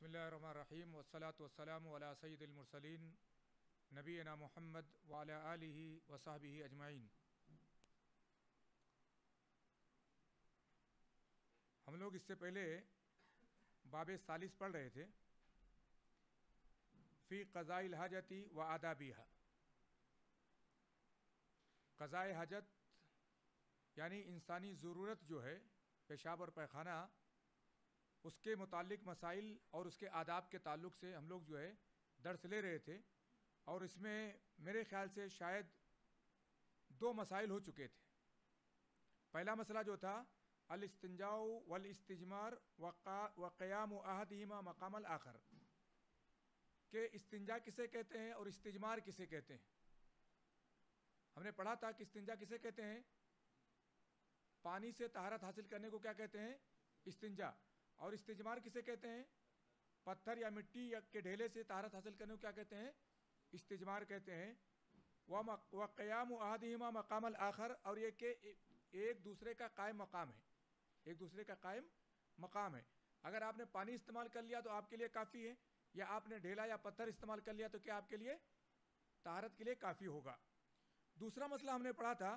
बसमीम वसलात वसलाम वाला नबी नबीना मोहम्मद वाला आलि वसाबी अजमाइन हम लोग इससे पहले बाब सालिस पढ़ रहे थे फ़ी कज़ाई हाजती व आदाबीहा कज़ाए हाजत यानी इंसानी ज़रूरत जो है पेशाब और पैखाना उसके मुतालिक मसाइल और उसके आदाब के ताल्लुक से हम लोग जो है दर्स ले रहे थे और इसमें मेरे ख़्याल से शायद दो मसाइल हो चुके थे पहला मसला जो था अलस्तंजाओ वल इस्तजमार वहद आहदीमा मकाम आखर के इस्तंजा किसे कहते हैं और इस्तजमार किसे कहते हैं हमने पढ़ा था कि इस्तंजा किसे कहते हैं पानी से तहारत हासिल करने को क्या कहते हैं इस्तंजा और इस्तेजमार किसे कहते हैं पत्थर या मिट्टी या के ढेले से तहारत हासिल करने को क्या कहते हैं इस्तेजमार कहते हैं वह व क़याम अहदीमा मकाम आखर और ये के एक दूसरे का कायम मकाम है एक दूसरे का कायम मकाम है अगर आपने पानी इस्तेमाल कर लिया तो आपके लिए काफ़ी है या आपने ढेला या पत्थर इस्तेमाल कर लिया तो क्या आपके लिए तहारत के लिए काफ़ी होगा दूसरा मसला हमने पढ़ा था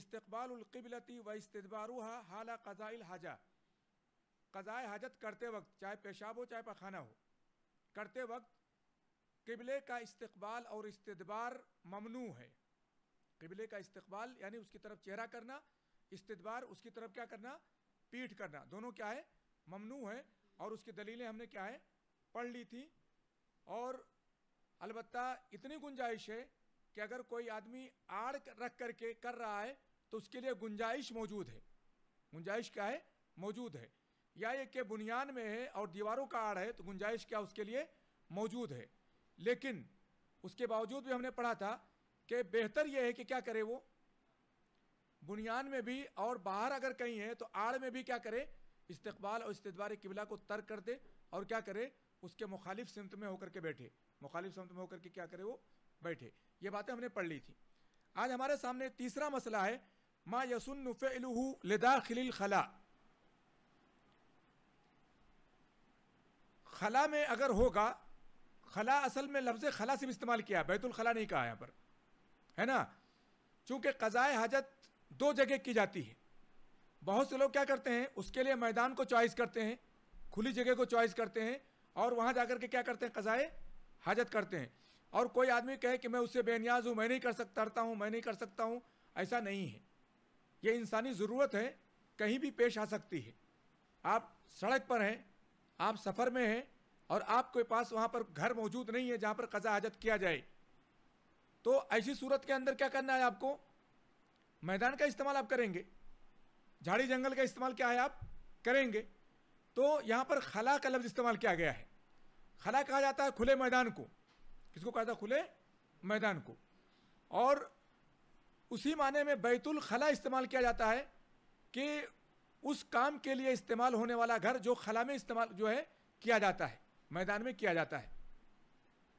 इस्तबालकबलती व इस्तबारूहा हाला कज़ाइल हाजा कज़ाए हाजत करते वक्त चाहे पेशाब हो चाहे पखाना हो करते वक्त किबले का इस्तबाल और इस्तबार ममनू है किबले का इस्तबाल यानी उसकी तरफ चेहरा करना इस्तबार उसकी तरफ क्या करना पीठ करना दोनों क्या है ममनू है और उसकी दलीलें हमने क्या है पढ़ ली थी और अलबत् इतनी गुंजाइश है कि अगर कोई आदमी आड़ रख करके कर रहा है तो उसके लिए गुंजाइश मौजूद है गुंजाइश क्या है मौजूद है या ये के बुनियान में है और दीवारों का आड़ है तो गुंजाइश क्या उसके लिए मौजूद है लेकिन उसके बावजूद भी हमने पढ़ा था कि बेहतर यह है कि क्या करे वो बुनियान में भी और बाहर अगर कहीं है तो आड़ में भी क्या करे इस्तबाल और इस्तबार किबला को तर्क कर दे और क्या करे उसके मुखालिफ सिमत में होकर के बैठे मुखालिफ सिमत में होकर के क्या करे वो बैठे ये बातें हमने पढ़ ली थी आज हमारे सामने तीसरा मसला है माँ यसुन फ़लू लिदा खिल खला खला में अगर होगा खला असल में लफ्ज़ खला से भी इस्तेमाल किया है बैतुलखला नहीं कहा यहाँ पर है ना चूँकि कज़ाए हाजत दो जगह की जाती है बहुत से लोग क्या करते हैं उसके लिए मैदान को चॉइस करते हैं खुली जगह को चॉइस करते हैं और वहाँ जाकर के क्या करते हैं कज़ाए हाजत करते हैं और कोई आदमी कहे कि मैं उससे बेनियाज हूँ मैं नहीं कर सकता करता हूँ मैं नहीं कर सकता हूँ ऐसा नहीं है ये इंसानी ज़रूरत है कहीं भी पेश आ सकती है आप सड़क पर हैं आप सफ़र में हैं और आपके पास वहाँ पर घर मौजूद नहीं है जहाँ पर कज़ा हाजत किया जाए तो ऐसी सूरत के अंदर क्या करना है आपको मैदान का इस्तेमाल आप करेंगे झाड़ी जंगल का इस्तेमाल क्या है आप करेंगे तो यहाँ पर खला का लफ्ज़ इस्तेमाल किया गया है खला कहा जाता है खुले मैदान को किसको कहा जाता है खुले मैदान को और उसी माने में बैतुल खला इस्तेमाल किया जाता है कि उस काम के लिए इस्तेमाल होने वाला घर जो खला में इस्तेमाल जो है किया जाता है मैदान में किया जाता है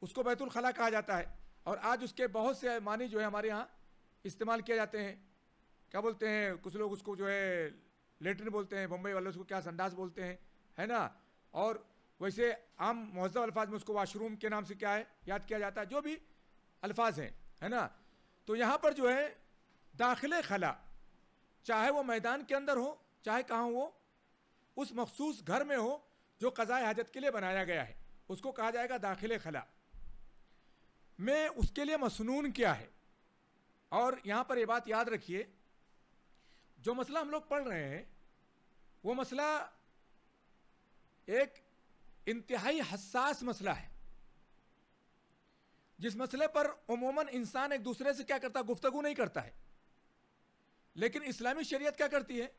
उसको बैतुलखला कहा जाता है और आज उसके बहुत से मानी जो है हमारे यहाँ इस्तेमाल किए जाते हैं क्या बोलते हैं कुछ लोग उसको जो है लेटरिन बोलते हैं बम्बई वाले उसको क्या संडास बोलते हैं है ना और वैसे आम महजब अल्फाज में उसको वाशरूम के नाम से क्या है याद किया जाता है जो भी अल्फाज हैं है ना तो यहाँ पर जो है दाखिल खला चाहे वो मैदान के अंदर हो चाहे कहाँ हो उस मखसूस घर में हो जो कज़ाए हाजत के लिए बनाया गया है उसको कहा जाएगा दाखिल खला में उसके लिए मसनून क्या है और यहाँ पर ये यह बात याद रखिए जो मसला हम लोग पढ़ रहे हैं वो मसला एक इंतहाई हसास मसला है जिस मसले पर उमूमन इंसान एक दूसरे से क्या करता गुफ्तगु नहीं करता है लेकिन इस्लामी शरीयत क्या करती है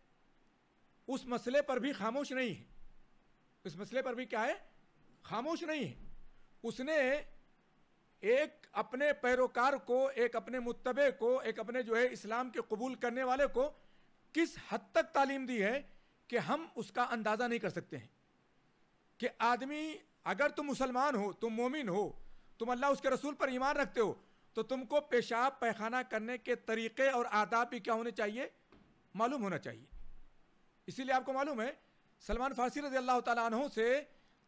उस मसले पर भी खामोश नहीं है इस मसले पर भी क्या है खामोश नहीं है उसने एक अपने पैरोकार को एक अपने मुतबे को एक अपने जो है इस्लाम के कबूल करने वाले को किस हद तक तालीम दी है कि हम उसका अंदाज़ा नहीं कर सकते हैं कि आदमी अगर तुम मुसलमान हो तुम मोमिन हो तुम अल्लाह उसके रसूल पर ईमान रखते हो तो तुमको पेशाब पैखाना करने के तरीक़े और आदाब भी क्या होने चाहिए मालूम होना चाहिए इसीलिए आपको मालूम है सलमान फारसी रजी अल्लाह तु से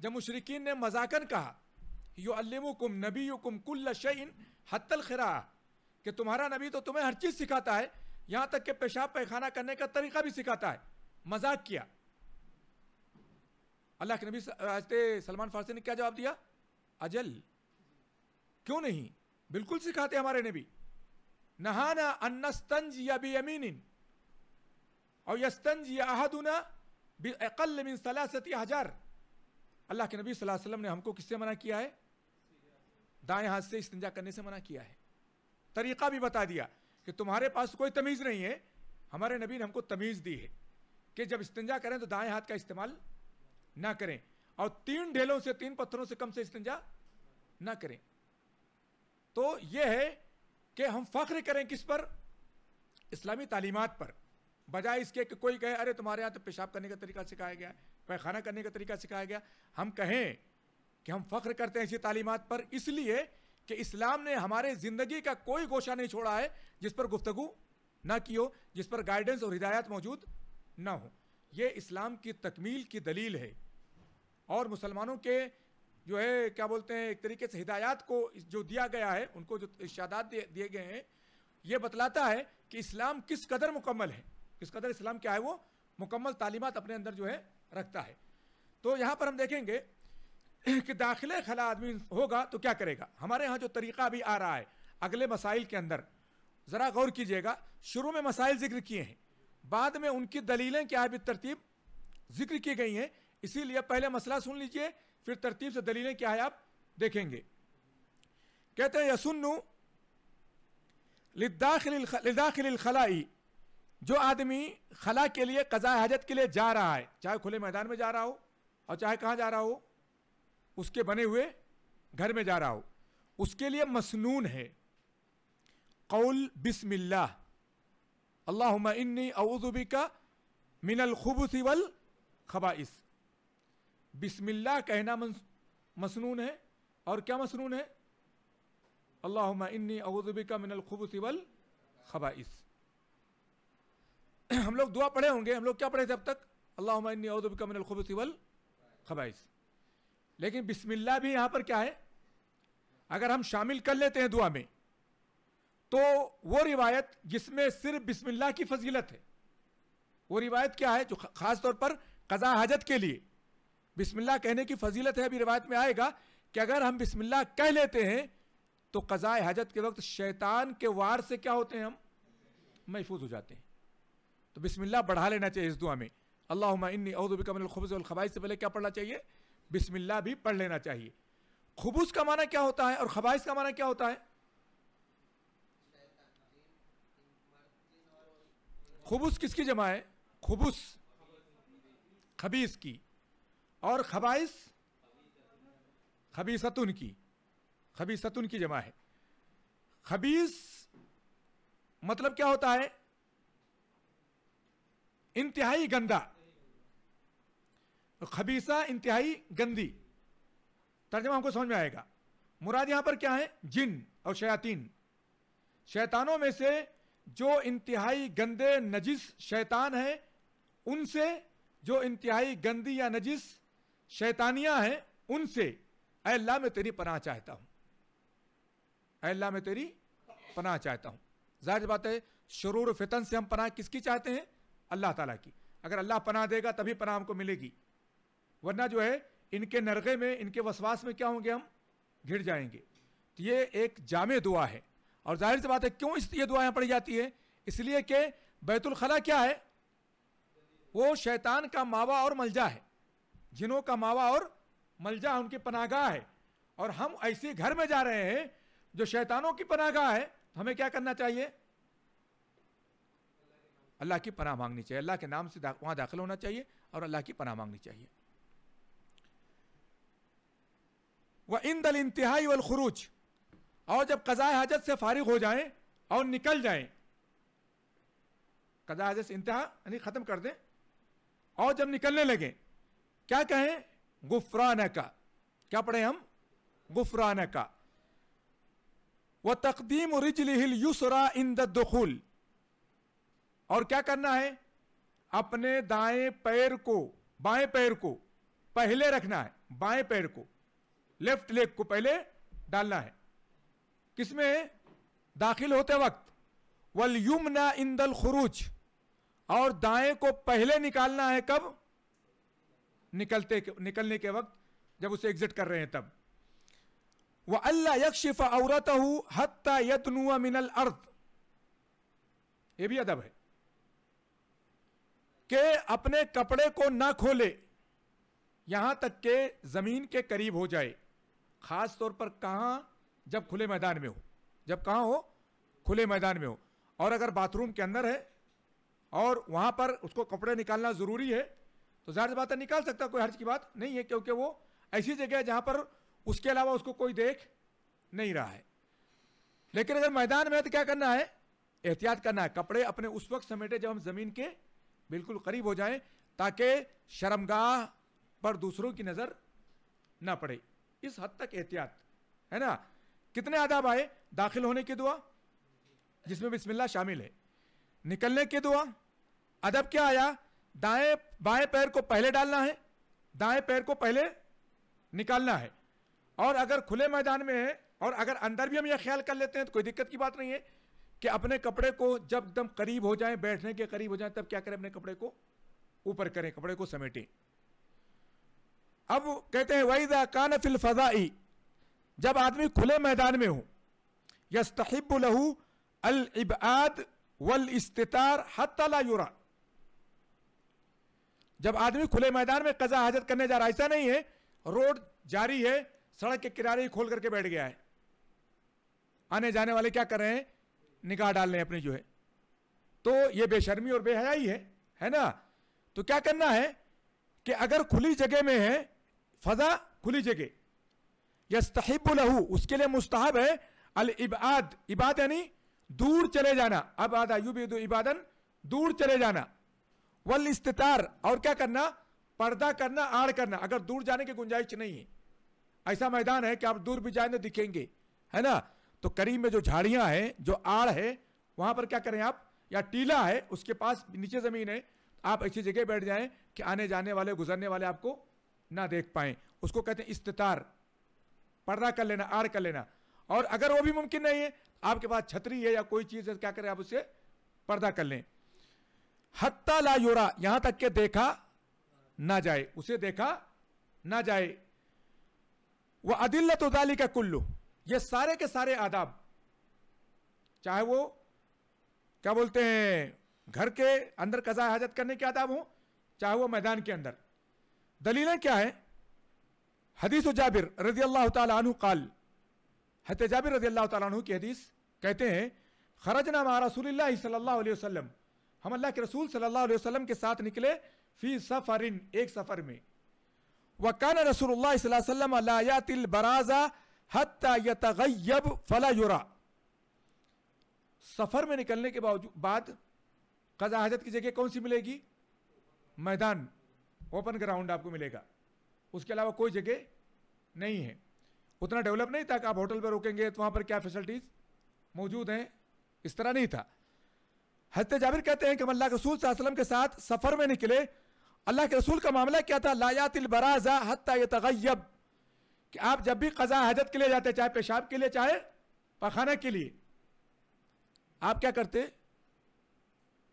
जब मुशरकिन ने मजाकन कहा यो नबी कुम कुल्ल शैन हतल खरा कि तुम्हारा नबी तो तुम्हें हर चीज़ सिखाता है यहाँ तक कि पेशाब पैखाना करने का तरीका भी सिखाता है मजाक किया अल्लाह के नबी हजते सलमान फारसी ने क्या जवाब दिया अजल क्यों नहीं बिल्कुल सिखाते हमारे नबी नहाना अन्नस्तंज या बी अमीन और यस्तंज या अहदुना बेअल बिन सलासती हज़ार अल्लाह के नबी सल्लल्लाहु अलैहि वसल्लम ने हमको किससे मना किया है दाएं हाथ से इस्तंजा करने से मना किया है तरीक़ा भी बता दिया कि तुम्हारे पास कोई तमीज़ नहीं है हमारे नबी ने हमको तमीज़ दी है कि जब इस्तंजा करें तो दाएं हाथ का इस्तेमाल ना करें और तीन ढेलों से तीन पत्थरों से कम से इस्तंजा ना करें तो यह है कि हम फख्र करें किस पर इस्लामी तालीमत पर बजाय इसके कि कोई कहे अरे तुम्हारे यहाँ तो पेशाब करने का तरीका सिखाया गया पैखाना करने का तरीका सिखाया गया हम कहें कि हम फख्र करते हैं इसी तालीमत पर इसलिए कि इस्लाम ने हमारे ज़िंदगी का कोई गोशा नहीं छोड़ा है जिस पर गुफ्तु ना की हो जिस पर गाइडेंस और हिदायत मौजूद ना हो ये इस्लाम की तकमील की दलील है और मुसलमानों के जो है क्या बोलते हैं एक तरीके से हिदायत को जो दिया गया है उनको जो इर्शादात दिए गए हैं ये बतलाता है कि इस्लाम किस कदर मुकम्मल है किस कदर इस्लाम क्या है वो मुकम्मल तालीमत अपने अंदर जो है रखता है तो यहाँ पर हम देखेंगे कि दाखिल खला आदमी होगा तो क्या करेगा हमारे यहाँ जो तरीक़ा अभी आ रहा है अगले मसाइल के अंदर ज़रा गौर कीजिएगा शुरू में मसाइल जिक्र किए हैं बाद में उनकी दलीलें क्या है तरतीब जिक्र की गई हैं इसीलिए पहले मसला सुन लीजिए फिर तरतीब से दलीलें क्या है आप देखेंगे कहते हैं लिदाखिल लिदाखिल खलाई जो आदमी खला के लिए कज़ा हाजत के लिए जा रहा है चाहे खुले मैदान में जा रहा हो और चाहे कहाँ जा रहा हो उसके बने हुए घर में जा रहा हो उसके लिए मसनून है कौल बिस्मिल्ला अल्लाह इन्नी अउजुबी का मिनल खुबसी वल खबाइस बिस्मिल्ला कहना मसनून है और क्या मसनून है अल्लाह इन्नी अउजुबी का मिनल खुबसी वल खबाइस हम लोग दुआ पढ़े होंगे हम लोग क्या पढ़े थे अब तक अल्लाह और खबाइस लेकिन बिस्मिल्लाह भी यहाँ पर क्या है अगर हम शामिल कर लेते हैं दुआ में तो वो रिवायत जिसमें सिर्फ बिस्मिल्लाह की फजीलत है वो रिवायत क्या है जो ख़ास तौर पर कज़ा हाजत के लिए बिस्मिल्लाह कहने की फजीलत है अभी रिवायत में आएगा कि अगर हम बिस्मिल्लाह कह लेते हैं तो कज़ा हाजत के वक्त शैतान के वार से क्या होते हैं हम महफूज हो जाते हैं तो बिस्मिल्लाह बढ़ा लेना चाहिए इस दुआ में अल्लाह इन्नी अहदबिकबज़ से पहले क्या पढ़ना चाहिए बिस्मिल्लाह भी पढ़ लेना चाहिए खुबूस का माना क्या होता है और खबाइश का माना क्या होता है खुबूस किसकी जमा है खुबूस खबीस की और खबाइश खबीसतुन की खबीसतुन की जमा है खबीस मतलब क्या होता है इंतहाई गंदा खबीसा इंतहाई गंदी तर्जमा हमको समझ में आएगा मुराद यहां पर क्या है जिन और शयातीन शैतानों में से जो इंतहाई गंदे नजिस शैतान हैं उनसे जो इंतहाई गंदी या नजिस शैतानियां हैं उनसे अल्लाह में तेरी पनाह चाहता हूं अल्लाह में तेरी पनाह चाहता हूं जाहिर बात है शरूर फितन से हम पनाह किसकी चाहते हैं अल्लाह ताला की अगर अल्लाह पनाह देगा तभी पनाह हमको मिलेगी वरना जो है इनके नरगे में इनके वसवास में क्या होंगे हम घिर जाएंगे तो ये एक जाम दुआ है और जाहिर सी बात है क्यों इस ये यहाँ पढ़ी जाती है इसलिए कि बैतुलखला क्या है वो शैतान का मावा और मलजा है जिनों का मावा और मलजा उनकी पनागाह है और हम ऐसे घर में जा रहे हैं जो शैतानों की पनागाह है तो हमें क्या करना चाहिए अल्लाह की पनाह मांगनी चाहिए अल्लाह के नाम से दा, वहाँ दाखिल होना चाहिए और अल्लाह की पनाह मांगनी चाहिए वह इन दल इंतहाई वल और जब कज़ा हाजत से फारिग हो जाएं और निकल जाएं कज़ा हाजत से इंतहा यानी ख़त्म कर दें और जब निकलने लगें क्या कहें गुफरान का क्या पढ़े हम गुफरान का व तकदीम रिजल हिल युसरा इन दुखुल और क्या करना है अपने दाएं पैर को बाएं पैर को पहले रखना है बाएं पैर को लेफ्ट लेग को पहले डालना है किसमें दाखिल होते वक्त वल युमना इंदल खुरूज और दाएं को पहले निकालना है कब निकलते निकलने के वक्त जब उसे एग्जिट कर रहे हैं तब वह अल्लाह यक्षिफा औरत हत्ता यतनुआ मिनल अर्थ ये भी अदब है कि अपने कपड़े को ना खोले यहां तक के जमीन के करीब हो जाए खास तौर पर कहां जब खुले मैदान में हो जब कहां हो खुले मैदान में हो और अगर बाथरूम के अंदर है और वहां पर उसको कपड़े निकालना जरूरी है तो जाहिर बात है निकाल सकता कोई हर्ज की बात नहीं है क्योंकि वो ऐसी जगह है जहां पर उसके अलावा उसको कोई देख नहीं रहा है लेकिन अगर मैदान में है तो क्या करना है एहतियात करना है कपड़े अपने उस वक्त समेटे जब हम जमीन के बिल्कुल करीब हो जाएं ताकि शर्मगाह पर दूसरों की नज़र ना पड़े इस हद तक एहतियात है ना कितने आदाब आए दाखिल होने की दुआ जिसमें बिस्मिल्लाह शामिल है निकलने की दुआ अदब क्या आया दाएं बाएं पैर को पहले डालना है दाएं पैर को पहले निकालना है और अगर खुले मैदान में है और अगर अंदर भी हम यह ख्याल कर लेते हैं तो कोई दिक्कत की बात नहीं है कि अपने कपड़े को जब एकदम करीब हो जाए बैठने के करीब हो जाए तब क्या करें अपने कपड़े को ऊपर करें कपड़े को समेटें अब कहते हैं वही दान फिल फजाई जब आदमी खुले मैदान में हो यस्तहिब लहू अल इबाद वल इस्तार हतरा युरा जब आदमी खुले मैदान में कजा हाजत करने जा रहा ऐसा नहीं है रोड जारी है सड़क के किनारे ही खोल करके बैठ गया है आने जाने वाले क्या कर रहे हैं निगाह डाल लें अपनी जो है तो ये बेशर्मी और बेहयाई है है ना तो क्या करना है कि अगर खुली जगह में है फजा खुली जगह यस्तहिब लहू उसके लिए मुस्ताहब है अल इबाद इबाद यानी दूर चले जाना अब आदा यू युब इबादन दूर चले जाना वल इस्तार और क्या करना पर्दा करना आड़ करना अगर दूर जाने की गुंजाइश नहीं है ऐसा मैदान है कि आप दूर भी जाए तो दिखेंगे है ना तो करीब में जो झाड़ियां हैं जो आड़ है वहां पर क्या करें आप या टीला है उसके पास नीचे ज़मीन है आप ऐसी जगह बैठ जाए कि आने जाने वाले गुजरने वाले आपको ना देख पाए उसको कहते हैं इस्तार पर्दा कर लेना आड़ कर लेना और अगर वो भी मुमकिन नहीं है आपके पास छतरी है या कोई चीज़ है क्या करें आप उसे पर्दा कर लें हत्ता ला योरा यहां तक के देखा ना जाए उसे देखा ना जाए वह अदिल्ल उदाली का कुल्लू ये सारे के सारे आदाब चाहे वो क्या बोलते हैं घर के अंदर कजा हाजत करने के आदाब हों चाहे वो मैदान के अंदर दलीलें क्या है हदीस जाबिर रजी अल्लाह तु काल हत जाबिर रजी अल्लाह तु की हदीस कहते हैं खरजना महा रसूल सल्लल्लाहु अलैहि वसल्लम हम अल्लाह के रसूल सल्लल्लाहु अलैहि वसल्लम के साथ निकले फ़ी सफ़रिन एक सफ़र में वकान रसूल अलायातिल बराज़ा हत्ता यतगैब फला युरा सफर में निकलने के बाद कजा हजरत की जगह कौन सी मिलेगी मैदान ओपन ग्राउंड आपको मिलेगा उसके अलावा कोई जगह नहीं है उतना डेवलप नहीं था कि आप होटल पर रुकेंगे तो वहां पर क्या फैसिलिटीज़ मौजूद हैं इस तरह नहीं था हजरत जाबिर कहते हैं कि हम अल्लाह के रसूल वसलम के साथ सफ़र में निकले अल्लाह के रसूल का मामला क्या था लायातिल बराजा हत्या तगैब कि आप जब भी कज़ा हजत के लिए जाते चाहे पेशाब के लिए चाहे पखाना के लिए आप क्या करते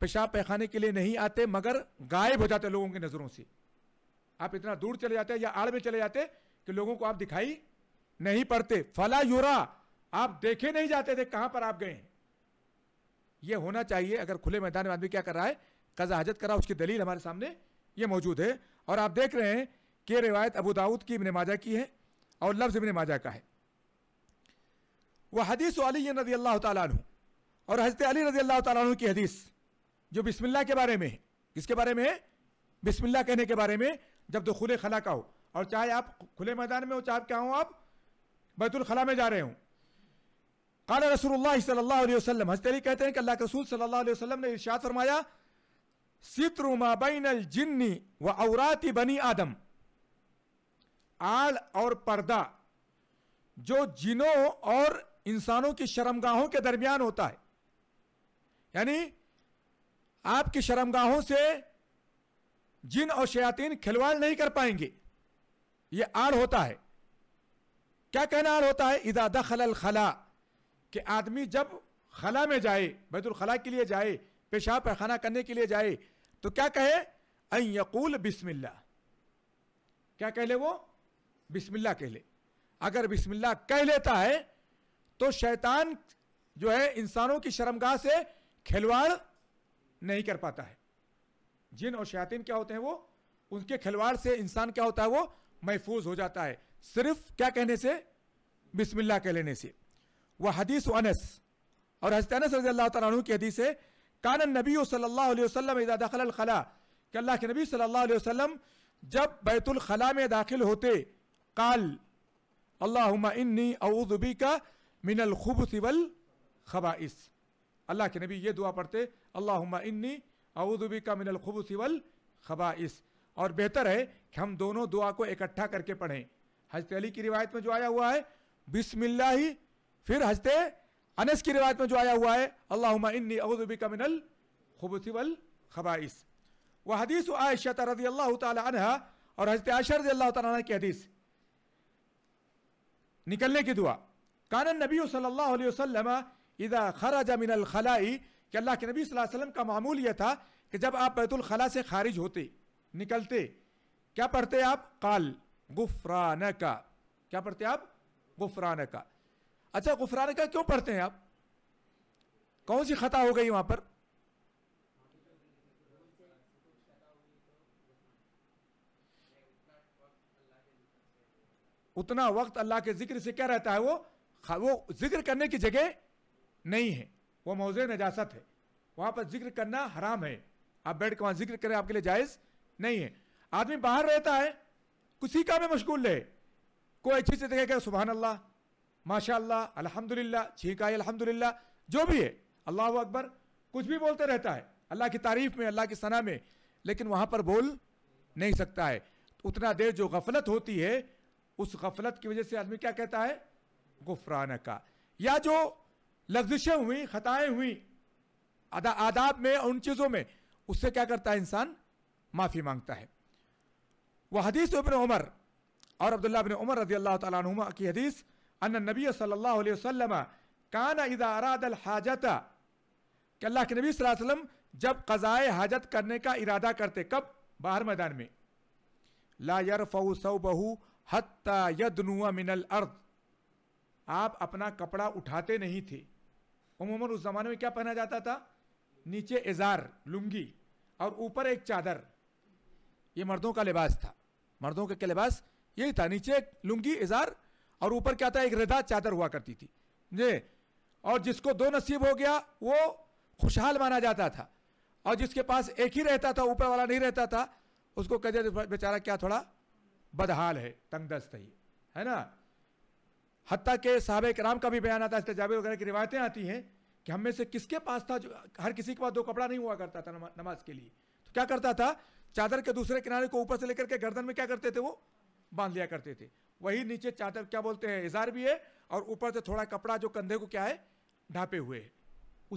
पेशाब पैखाने के लिए नहीं आते मगर गायब हो जाते लोगों की नज़रों से आप इतना दूर चले जाते या आड़ में चले जाते कि लोगों को आप दिखाई नहीं पड़ते फला यूरा आप देखे नहीं जाते थे कहां पर आप गए हैं यह होना चाहिए अगर खुले मैदान में आदमी क्या कर रहा है कजा हजत करा उसकी दलील हमारे सामने ये मौजूद है और आप देख रहे हैं कि रिवायत अबू दाऊद की इबन माजा की है और लफ्ज़ इबन माजा का है वह हदीस अली रजी अल्लाह तु और हजरत अली रजी अल्लाह तु की हदीस जो बिस्मिल्लाह के बारे में है किसके बारे में है बिस्मिल्लाह कहने के बारे में जब तो खुले खला का हो और चाहे आप खुले मैदान में हो चाहे आप क्या हो आप बैतुलखला में जा रहे हो काल रसूल सल्ला वसलम हजरत अली कहते हैं कि अल्लाह के रसूल सल्ला वसलम ने इर्शाद फरमाया सित्रुमा माबैन जिन्नी व औराती बनी आदम आड़ और पर्दा जो जिनों और इंसानों की शर्मगाहों के दरमियान होता है यानी आपकी शर्मगाहों से जिन और शयातीन खिलवाड़ नहीं कर पाएंगे ये आड़ होता है क्या कहना आड़ होता है इदा दखल खला कि आदमी जब खला में जाए बैतुलखला के लिए जाए पेशाब पैखाना करने के लिए जाए तो क्या कहे अयकूल बिस्मिल्ला क्या कह ले वो बिस्मिल्ला कह ले अगर बिस्मिल्ला कह लेता है तो शैतान जो है इंसानों की शर्मगाह से खिलवाड़ नहीं कर पाता है जिन और शैतिन क्या होते हैं वो उनके खिलवाड़ से इंसान क्या होता है वो महफूज हो जाता है सिर्फ क्या कहने से बिस्मिल्ला कह लेने से वह हदीस अनस और हजरत अनस रजी अल्लाह तु की हदीस है कानन नबी सल्लल्लाहु अलैहि वसल्लम इदा दखल खला कि अल्लाह के नबी सल्लल्लाहु अलैहि वसल्लम जब बैतुल खला में दाखिल होते قال अल्लाह इन्नी اعوذ का मिनल الخبث والخبائث अल्लाह के नबी ये दुआ पढ़ते अल्लाह इन्नी अऊदबी का मिनल खुब सिवल खबाइस और बेहतर है कि हम दोनों दुआ को इकट्ठा करके पढ़ें हजरत अली की रिवायत में जो आया हुआ है बिस्मिल्ला ही फिर हजरत अनस की रिवायत में जो आया हुआ है अल्लाह इन्नी अऊदबी का मिनल खुबसिवल खबाइस वह हदीस आयशा रजी अल्लाह तह और हजरत आयशा रजी अल्लाह तह की हदीस निकलने की दुआ कानन नबी सल्लल्लाहु अलैहि वसल्लम इदा खराज मिन खलाई कि अल्लाह के नबी वसल्लम का मामूल यह था कि जब आप बैतुलखला से खारिज होते निकलते क्या पढ़ते आप काल गुफरान का क्या पढ़ते आप गुफरान का अच्छा गुफरान का क्यों पढ़ते हैं आप कौन सी खता हो गई वहां पर उतना वक्त अल्लाह के जिक्र से क्या रहता है वो वो जिक्र करने की जगह नहीं है वो मौज नजासत है वहाँ पर जिक्र करना हराम है आप बैठ के वहाँ जिक्र करें आपके लिए जायज़ नहीं है आदमी बाहर रहता है किसी काम में मशगूल रहे कोई अच्छी से देखेगा सुबह अल्लाह माशा अल्हम्दुलिल्लाह छींक आई अल्हम्दुलिल्लाह जो भी है अल्लाह अकबर कुछ भी बोलते रहता है अल्लाह की तारीफ़ में अल्लाह की सना में लेकिन वहाँ पर बोल नहीं सकता है तो उतना देर जो गफलत होती है उस गफलत की वजह से आदमी क्या कहता है गुफरान का या जो लफ्जिशें हुई खताएं हुई आदा आदाब में उन चीज़ों में उससे क्या करता है इंसान माफ़ी मांगता है वह हदीस इबन उमर और अब्दुल्ला बिन उमर रजी अल्लाह तुमा की हदीस अन नबी सल्ला वसम कान इदा अराद हाजत के अल्लाह के नबी वसल्लम जब कज़ाए हाजत करने का इरादा करते कब बाहर मैदान में ला यरफ़ बहू हत्ता यदनुआ मिनल अर्द आप अपना कपड़ा उठाते नहीं थे उमूमन उस जमाने में क्या पहना जाता था नीचे एजार लुंगी और ऊपर एक चादर ये मर्दों का लिबास था मर्दों का क्या लिबास यही था नीचे एक लुंगी इजार और ऊपर क्या था एक रदा चादर हुआ करती थी जे और जिसको दो नसीब हो गया वो खुशहाल माना जाता था और जिसके पास एक ही रहता था ऊपर वाला नहीं रहता था उसको कह दिया बेचारा क्या थोड़ा बदहाल है तंगदस्त है है ना हती के साहब कराम का भी बयान आता है तजाबी वगैरह की रिवायतें आती हैं कि हम में से किसके पास था जो हर किसी के पास दो कपड़ा नहीं हुआ करता था नमाज के लिए तो क्या करता था चादर के दूसरे किनारे को ऊपर से लेकर के गर्दन में क्या करते थे वो बांध लिया करते थे वही नीचे चादर क्या बोलते हैं इजार भी है और ऊपर से थोड़ा कपड़ा जो कंधे को क्या है ढापे हुए है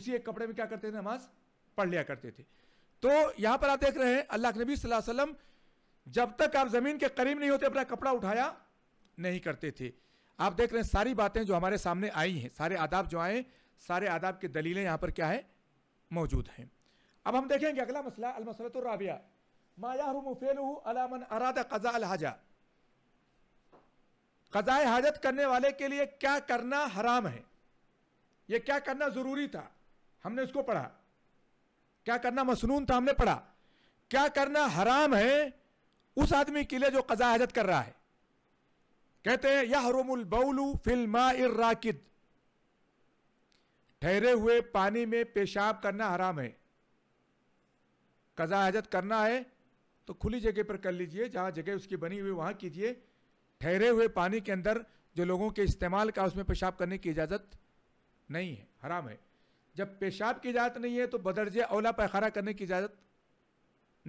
उसी एक कपड़े में क्या करते थे नमाज पढ़ लिया करते थे तो यहाँ पर आप देख रहे हैं अल्लाह के नबी सल्लल्लाहु अलैहि वसल्लम जब तक आप जमीन के करीब नहीं होते अपना कपड़ा उठाया नहीं करते थे आप देख रहे हैं सारी बातें जो हमारे सामने आई हैं सारे आदाब जो आए सारे आदाब की दलीलें यहाँ पर क्या है मौजूद हैं अब हम देखेंगे अगला मसला अलमसलतराबिया मायाफेल अलामन अरादा कज़ा अलहाजा कज़ाए हाजत करने वाले के लिए क्या करना हराम है ये क्या करना ज़रूरी था हमने इसको पढ़ा क्या करना मसनून था हमने पढ़ा क्या करना हराम है उस आदमी के लिए जो कजा हजत कर रहा है कहते हैं यह बउलू फिल्मा ठहरे हुए पानी में पेशाब करना हराम है कजा हजत करना है तो खुली जगह पर कर लीजिए जहां जगह उसकी बनी हुई वहां कीजिए ठहरे हुए पानी के अंदर जो लोगों के इस्तेमाल का उसमें पेशाब करने की इजाज़त नहीं है हराम है जब पेशाब की इजाज़त नहीं है तो बदरजे औला पैखाना करने की इजाज़त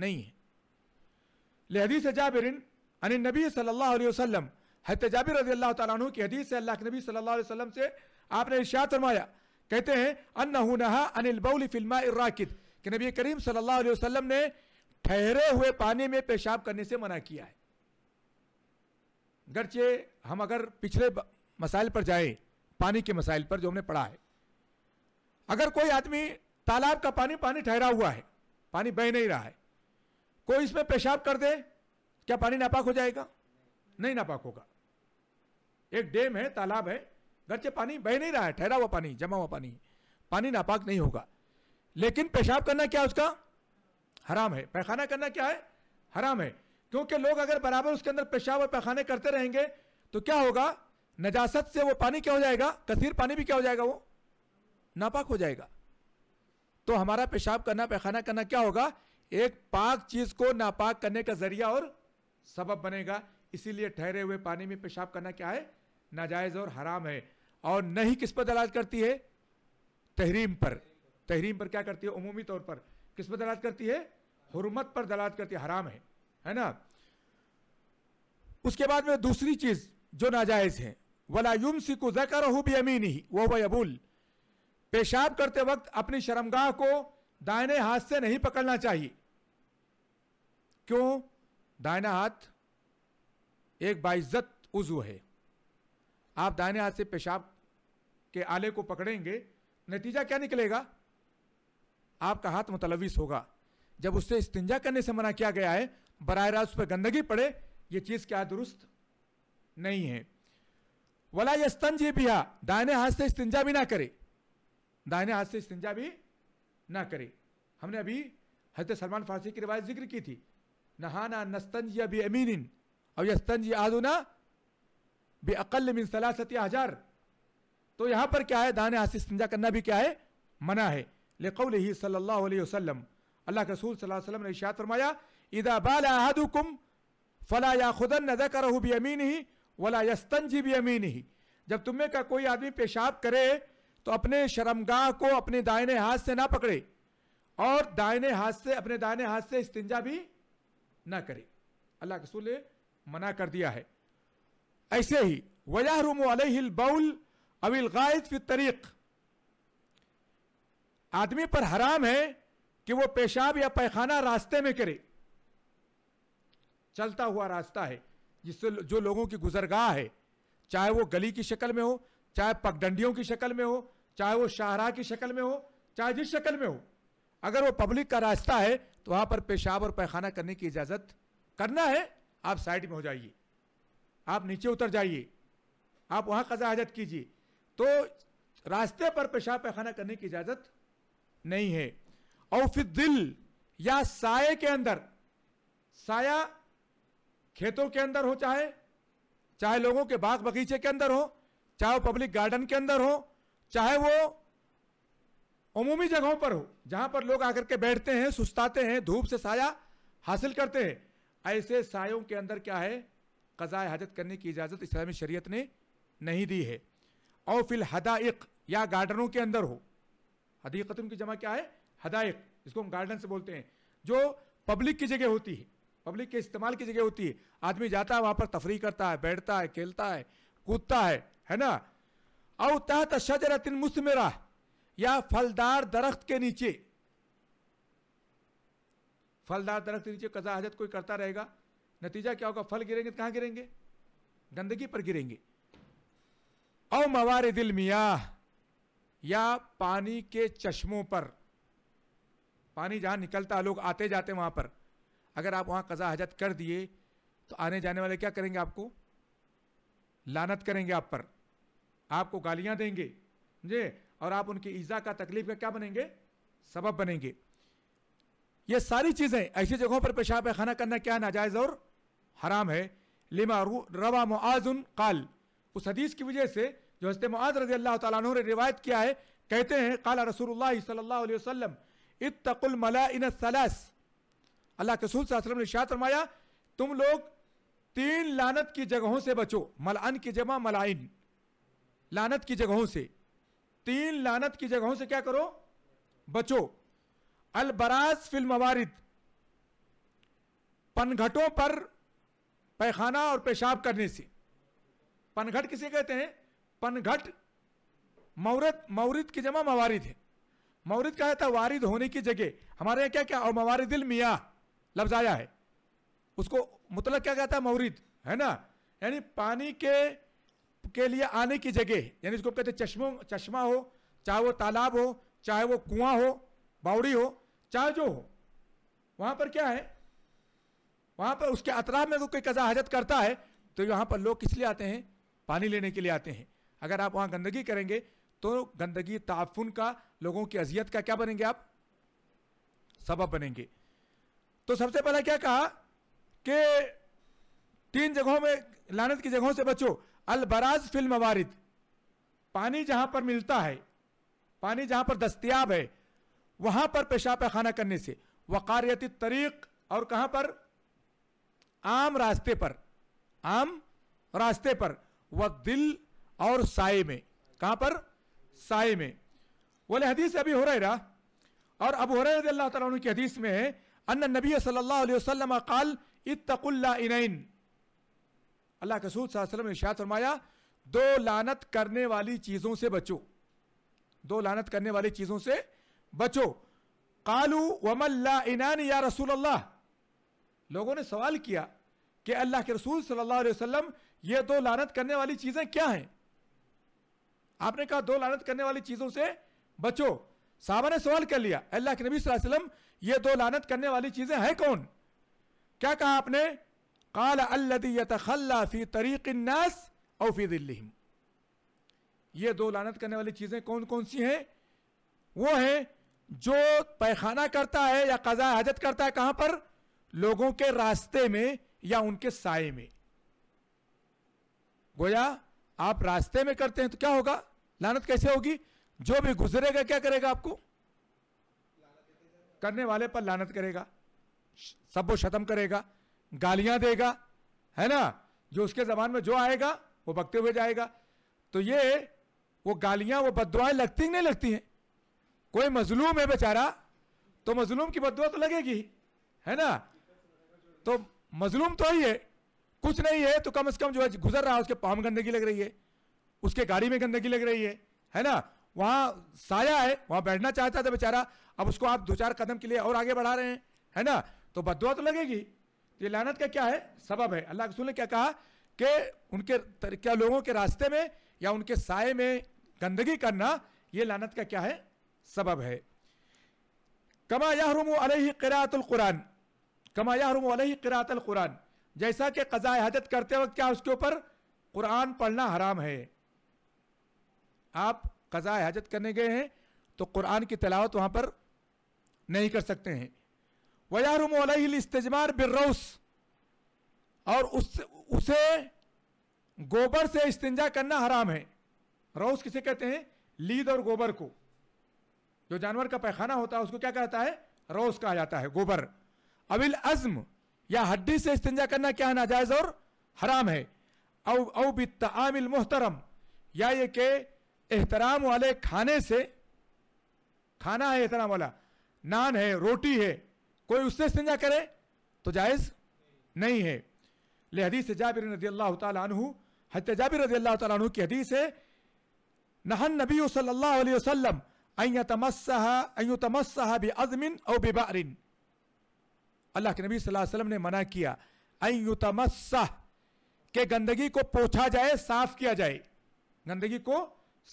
नहीं है लहदीस जाबिर अन नबी सल्लल्लाहु अलैहि वसल्लम हत जाबिर रजी अल्लाह तु की हदीस से अल्लाह के नबी सल्लल्लाहु अलैहि वसल्लम से आपने इशा फरमाया कहते हैं अन्न नहा अनिल अनिलबउल फिल्मा इराकिद कि नबी करीम सल्लल्लाहु अलैहि वसल्लम ने ठहरे हुए पानी में पेशाब करने से मना किया है गरचे हम अगर पिछले मसाइल पर जाए पानी के मसाइल पर जो हमने पढ़ा है अगर कोई आदमी तालाब का पानी पानी ठहरा हुआ है पानी बह नहीं रहा है कोई इसमें पेशाब कर दे क्या पानी नापाक हो जाएगा नहीं नापाक होगा एक डैम है तालाब है घर से पानी बह नहीं रहा है ठहरा हुआ पानी जमा हुआ पानी पानी नापाक नहीं होगा लेकिन पेशाब करना क्या उसका हराम है पैखाना करना क्या है हराम है क्योंकि लोग अगर बराबर उसके अंदर पेशाब और पैखाने करते रहेंगे तो क्या होगा नजासत से वो पानी क्या हो जाएगा कसीर पानी भी क्या हो जाएगा वो नापाक हो जाएगा तो हमारा पेशाब करना पैखाना करना क्या होगा एक पाक चीज को नापाक करने का जरिया और सबब बनेगा इसीलिए ठहरे हुए पानी में पेशाब करना क्या है नाजायज और हराम है और नहीं किस पर दलाज करती है तहरीम पर तहरीम पर क्या करती है उमूमी तौर पर किस पर दलाज करती है हरमत पर दलाज करती है हराम है है ना उसके बाद में दूसरी चीज जो नाजायज है वला युम सिकु जकर भी अमीन ही वो वबुल पेशाब करते वक्त अपनी शर्मगाह को दाहिने हाथ से नहीं पकड़ना चाहिए क्यों दाहिना हाथ एक बाइज्जत उजू है आप दाहिने हाथ से पेशाब के आले को पकड़ेंगे नतीजा क्या निकलेगा आपका हाथ मुतलविस होगा जब उससे इस्तिंजा करने से मना किया गया है बर रास्त उस पर गंदगी पड़े यह चीज़ क्या दुरुस्त नहीं है वला यस्तन जी भी दाहिने हाथ से इस्तिंजा भी ना करे दाहिने हाथ से इस्तिंजा भी ना करे हमने अभी हजरत सलमान फारसी की रिवायत जिक्र की थी नहाना नस्तंज बे अमीन और यस्तंज आदुना बे अकल मिन या हजार तो यहाँ पर क्या है दान हाथ इस्तंजा करना भी क्या है मना है लेकौल ही सल्लल्लाहु अलैहि वसल्लम अल्लाह के रसूल सल्लल्लाहु अलैहि वसल्लम ने इशात फरमाया इदा बाल अहदुकुम फला या खुदन जकर हो भी अमीन ही वला यस्तंजी भी अमीन ही जब तुम्हें का कोई आदमी पेशाब करे तो अपने शर्मगाह को अपने दाहिने हाथ से ना पकड़े और दाहिने हाथ से अपने दाहिने हाथ से इस्तिंजा भी ना करे अल्लाह रसूल ने मना कर दिया है ऐसे ही वजह रूम बाउल अविल गायद फिर तरीक आदमी पर हराम है कि वो पेशाब या पैखाना रास्ते में करे चलता हुआ रास्ता है जिससे जो लोगों की गुजरगाह है चाहे वो गली की शक्ल में हो चाहे पगडंडियों की शक्ल में हो चाहे वो शाहराह की शक्ल में हो चाहे जिस शक्ल में हो अगर वो पब्लिक का रास्ता है तो वहाँ पर पेशाब और पैखाना करने की इजाज़त करना है आप साइड में हो जाइए आप नीचे उतर जाइए आप वहाँ कज़ा हजत कीजिए तो रास्ते पर पेशाब पैखाना करने की इजाज़त नहीं है और फिर दिल या साये के अंदर साया खेतों के अंदर हो चाहे चाहे लोगों के बाग बगीचे के अंदर हो चाहे वो पब्लिक गार्डन के अंदर हो चाहे वो अमूमी जगहों पर हो जहां पर लोग आकर के बैठते हैं सुस्ताते हैं धूप से साया हासिल करते हैं ऐसे सायों के अंदर क्या है कज़ाए हाजत करने की इजाज़त इस्लामी शरीयत ने नहीं दी है और फिल हदाइक या गार्डनों के अंदर हो हदीकतन की जमा क्या है हदाइक जिसको हम गार्डन से बोलते हैं जो पब्लिक की जगह होती है पब्लिक के इस्तेमाल की जगह होती है आदमी जाता है वहाँ पर तफरी करता है बैठता है खेलता है कूदता है है ना अवतात शजरतिन मुस्मरा या फलदार दरख्त के नीचे फलदार दरख्त के नीचे कजा हजत कोई करता रहेगा नतीजा क्या होगा फल गिरेंगे तो कहाँ गिरेंगे गंदगी पर गिरेंगे और मवार दिल मिया या पानी के चश्मों पर पानी जहाँ निकलता है लोग आते जाते वहाँ पर अगर आप वहाँ कजा हजत कर दिए तो आने जाने वाले क्या करेंगे आपको लानत करेंगे आप पर आपको गालियाँ देंगे जी और आप उनकी ईज़ा का तकलीफ का क्या बनेंगे सबब बनेंगे ये सारी चीज़ें ऐसी जगहों पर पेशाब खाना करना क्या नाजायज़ और हराम है लिमा रवा मुआजुन काल उस हदीस की वजह से जो हजरत मुआज रजी अल्लाह तु ने रिवायत किया है कहते हैं काला रसूल सल्लल्लाहु अलैहि वसल्लम इत्तकुल सलास अल्लाह कसूल ने शात फरमाया तुम लोग तीन लानत की जगहों से बचो मलान की जमा मलाइन लानत की जगहों से तीन लानत की जगहों से क्या करो बचो अलबराज फिल्म वारिद पनघटों पर पैखाना और पेशाब करने से पनघट किसे कहते हैं पनघट मौरत मौरिद की जमा मवारिद है मौरिद का है वारिद होने की जगह हमारे यहाँ क्या क्या और मवारिदिल मियाँ लफ्ज आया है उसको मुतलक क्या कहता है मौरिद है ना यानी पानी के के लिए आने की जगह यानी इसको कहते चश्मों चश्मा हो चाहे वो तालाब हो चाहे वो कुआं हो बावड़ी हो चाहे जो हो वहां पर क्या है वहां पर उसके अतराब में कोई कजा हजत करता है तो यहाँ पर लोग किस लिए आते हैं पानी लेने के लिए आते हैं अगर आप वहाँ गंदगी करेंगे तो गंदगी ताफुन का लोगों की अजियत का क्या बनेंगे आप सबब बनेंगे तो सबसे पहले क्या कहा कि तीन जगहों में लानत की जगहों से बचो अलबराज फिल्म वारिद पानी जहां पर मिलता है पानी जहां पर दस्तियाब है वहां पर पेशाब पैखाना करने से वकारियती तरीक और कहां पर आम रास्ते पर आम रास्ते पर व दिल और साय में कहां पर साय में बोले हदीस अभी हो रहे रहा और अब हो रहे की हदीस में है अन्न नबी सल्लल्लाहु अलैहि वसल्लम काल इतकुल्ला इनैन अल्लाह कसूद साहब ने शायद फरमाया दो लानत करने वाली चीज़ों से बचो दो लानत करने वाली चीज़ों से बचो कालू वमल्ला इनान या रसूल अल्लाह लोगों ने सवाल किया कि अल्लाह के रसूल सल्लल्लाहु अलैहि वसल्लम ये दो लानत करने वाली चीज़ें क्या हैं आपने कहा दो लानत करने वाली चीज़ों से बचो साहबा ने सवाल कर लिया अल्लाह के नबी वसल्लम ये दो लानत करने वाली चीज़ें हैं कौन क्या कहा आपने काला अल्लदी यतखल्ला फी तरीक नास और फी दिल्ली ये दो लानत करने वाली चीज़ें कौन कौन सी हैं वो हैं जो पैखाना करता है या कज़ा हाजत करता है कहां पर लोगों के रास्ते में या उनके साय में गोया आप रास्ते में करते हैं तो क्या होगा लानत कैसे होगी जो भी गुजरेगा क्या करेगा आपको करने वाले पर लानत करेगा सब वो खत्म करेगा गालियां देगा है ना जो उसके जबान में जो आएगा वो बकते हुए जाएगा तो ये वो गालियां वो बदवाएं लगती नहीं लगती हैं कोई मजलूम है बेचारा तो मजलूम की बदुआ तो लगेगी है ना तो मजलूम तो ही है कुछ नहीं है तो कम से कम जो है गुजर रहा है उसके पाँव में गंदगी लग रही है उसके गाड़ी में गंदगी लग रही है है ना वहाँ साया है वहाँ बैठना चाहता था बेचारा अब उसको आप दो चार कदम के लिए और आगे बढ़ा रहे हैं है ना तो बदवा तो लगेगी ये लानत का क्या है सबब है अल्लाह रसूल ने क्या कहा कि उनके क्या लोगों के रास्ते में या उनके साय में गंदगी करना ये लानत का क्या है सबब है कमा याहरूम अलही कुरान कमा याहरूम अलही कुरान जैसा कि कजाए हजत करते वक्त क्या उसके ऊपर कुरान पढ़ना हराम है आप कज़ा हजत करने गए हैं तो कुरान की तलावत वहाँ पर नहीं कर सकते हैं वयारुम इस्तेजमार बिर्रौस और उस उसे गोबर से इस्तिंजा करना हराम है रौस किसे कहते हैं लीद और गोबर को जो जानवर का पैखाना होता है उसको क्या कहता है रौस कहा जाता है गोबर अविल अज्म या हड्डी से इस्तिंजा करना क्या नाजायज और हराम है औ आमिल मोहतरम या ये के एहतराम वाले खाने से खाना है एहतराम वाला नान है रोटी है कोई उससे इस्तेजा करे तो जायज़ नहीं है ले हदीस जाबिर रजी अल्लाह तु हत जाबिर रजी अल्लाह तु की हदीस है नहन नबी सल्लल्लाहु अलैहि वसल्लम तमस्सहा बि अजमिन और बिबारिन अल्लाह के नबी सल्लल्लाहु अलैहि वसल्लम ने मना किया तमस्सा के गंदगी को पोछा जाए साफ किया जाए गंदगी को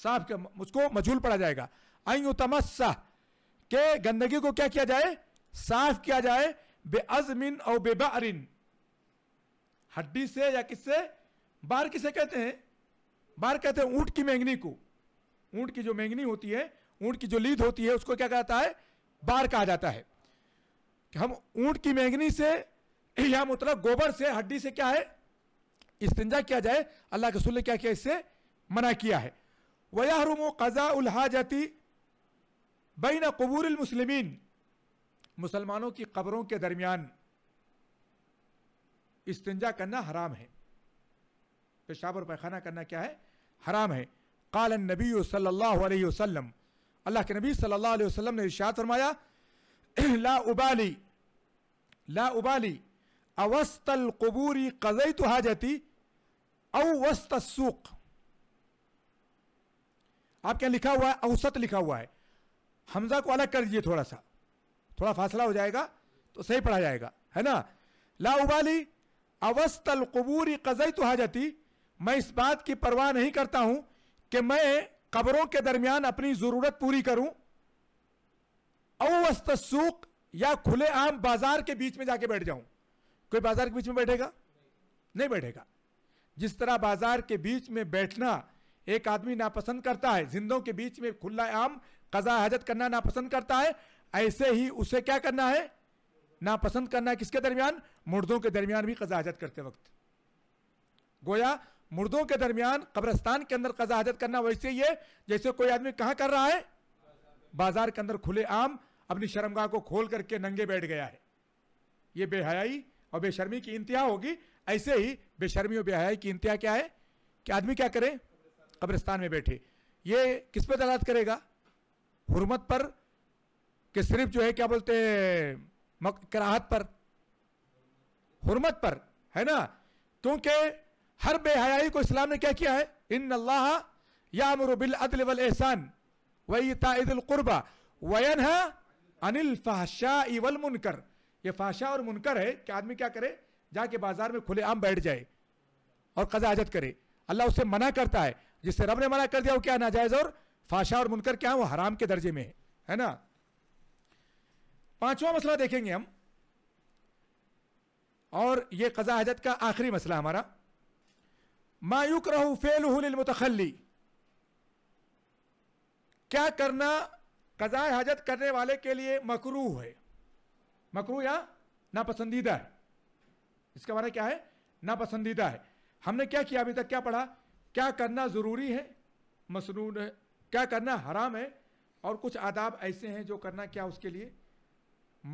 साफ किया उसको मजूल पड़ा जाएगा तमस्सा के गंदगी को क्या किया जाए साफ किया जाए बेअजमिन और बेबारिन हड्डी से या किससे बार किसे कहते हैं बार कहते हैं ऊंट की मैंगनी को ऊंट की जो मैंगनी होती है ऊंट की जो लीद होती है उसको क्या कहता है बार कहा जाता है कि हम ऊंट की मैंगनी से या मतलब गोबर से हड्डी से क्या है इस्तंजा किया जाए अल्लाह के रसूल ने क्या किया इससे मना किया है वयाहरुमो कज़ा हाजती बीना कबूर मुसलमिन मुसलमानों की कब्रों के दरमियान इस्तंजा करना हराम है पेशाब और पैखाना करना क्या है हराम है काल नबी सल्लल्लाहु वसल्लम अल्लाह के नबी सल्लल्लाहु अलैहि वसल्लम ने इर्शाद फरमाया ला उबाली ला उबाली अवस्तल कबूरी कजई तो हाजती अवस्त सूख आप क्या लिखा हुआ है औसत लिखा हुआ है हमजा को अलग कर दीजिए थोड़ा सा थोड़ा फासला हो जाएगा तो सही पढ़ा जाएगा है ना ला उबाली अवस्तल कबूरी कजई तो हाजती मैं इस बात की परवाह नहीं करता हूं कि मैं कब्रों के दरमियान अपनी जरूरत पूरी करूं अवस्त सूख या खुले आम बाजार के बीच में जाके बैठ जाऊं कोई बाजार के बीच में बैठेगा नहीं बैठेगा जिस तरह बाजार के बीच में बैठना एक आदमी नापसंद करता है जिंदों के बीच में खुला आम कजा हाजत करना नापसंद करता है ऐसे ही उसे क्या करना है नापसंद करना है किसके दरमियान मुर्दों के दरमियान भी कजा हजत करते वक्त गोया मुर्दों के दरमियान कब्रस्तान के अंदर कजा हजत करना वैसे ही है जैसे कोई आदमी कहाँ कर रहा है बाजार के अंदर खुले आम अपनी शर्मगाह को खोल करके नंगे बैठ गया है ये बेहयाई और बेशर्मी की इंतहा होगी ऐसे ही बेशर्मी और बेहयाई की इंतहा क्या है कि आदमी क्या करे कब्रिस्तान में बैठे ये किस पर दलात करेगा हुरमत पर कि सिर्फ जो है क्या बोलते हैं कराहत पर हुरमत पर है ना क्योंकि हर बेहयाई को इस्लाम ने क्या किया है इन अल्लाह यामर बिल अदल वल एहसान वही ताइदुल वयन है अनिल फाशा इवल मुनकर ये फाशा और मुनकर है कि आदमी क्या करे जाके बाजार में खुले आम बैठ जाए और कजा आजत करे अल्लाह उससे मना करता है जिससे रब ने मना कर दिया वो क्या नाजायज और फाशा और मुनकर क्या है वो हराम के दर्जे में है है ना पांचवा मसला देखेंगे हम और यह कजा हजत का आखिरी मसला हमारा मायूक रहू फेल मुतखली क्या करना कजा हजत करने वाले के लिए मकरू है मकरू या नापसंदीदा है इसका माना क्या है नापसंदीदा है हमने क्या किया अभी तक क्या पढ़ा क्या करना ज़रूरी है मसनून है क्या करना हराम है और कुछ आदाब ऐसे हैं जो करना क्या उसके लिए